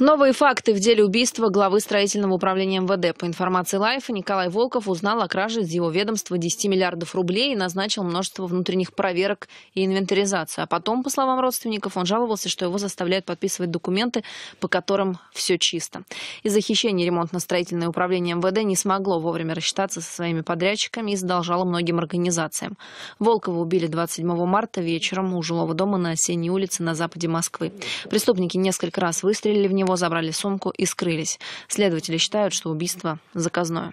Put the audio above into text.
Новые факты в деле убийства главы строительного управления МВД. По информации Лайфа, Николай Волков узнал о краже из его ведомства 10 миллиардов рублей и назначил множество внутренних проверок и инвентаризации. А потом, по словам родственников, он жаловался, что его заставляют подписывать документы, по которым все чисто. Из-за хищения ремонтно-строительное управление МВД не смогло вовремя рассчитаться со своими подрядчиками и задолжало многим организациям. Волкова убили 27 марта вечером у жилого дома на Осенней улице на западе Москвы. Преступники несколько раз выстрелили в него, забрали сумку и скрылись. Следователи считают, что убийство заказное.